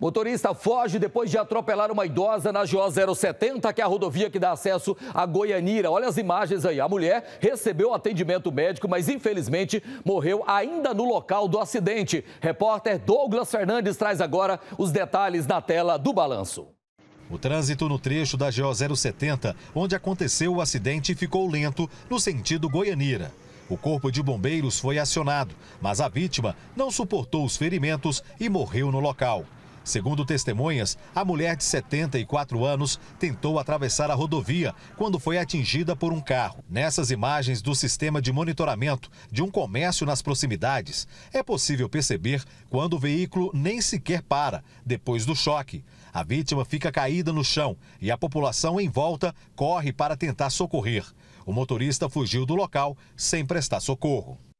Motorista foge depois de atropelar uma idosa na GO 070, que é a rodovia que dá acesso a Goianira. Olha as imagens aí. A mulher recebeu atendimento médico, mas infelizmente morreu ainda no local do acidente. Repórter Douglas Fernandes traz agora os detalhes na tela do balanço. O trânsito no trecho da GO 070, onde aconteceu o acidente, ficou lento no sentido Goianira. O corpo de bombeiros foi acionado, mas a vítima não suportou os ferimentos e morreu no local. Segundo testemunhas, a mulher de 74 anos tentou atravessar a rodovia quando foi atingida por um carro. Nessas imagens do sistema de monitoramento de um comércio nas proximidades, é possível perceber quando o veículo nem sequer para depois do choque. A vítima fica caída no chão e a população em volta corre para tentar socorrer. O motorista fugiu do local sem prestar socorro.